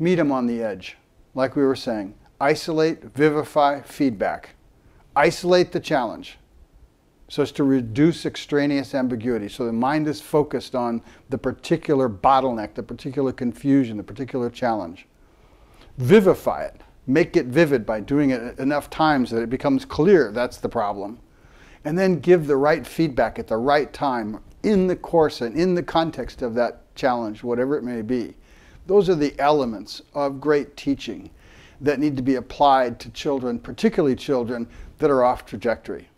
meet them on the edge, like we were saying. Isolate, vivify, feedback. Isolate the challenge so as to reduce extraneous ambiguity. So the mind is focused on the particular bottleneck, the particular confusion, the particular challenge. Vivify it. Make it vivid by doing it enough times that it becomes clear that's the problem. And then give the right feedback at the right time in the course and in the context of that challenge, whatever it may be. Those are the elements of great teaching that need to be applied to children, particularly children that are off trajectory.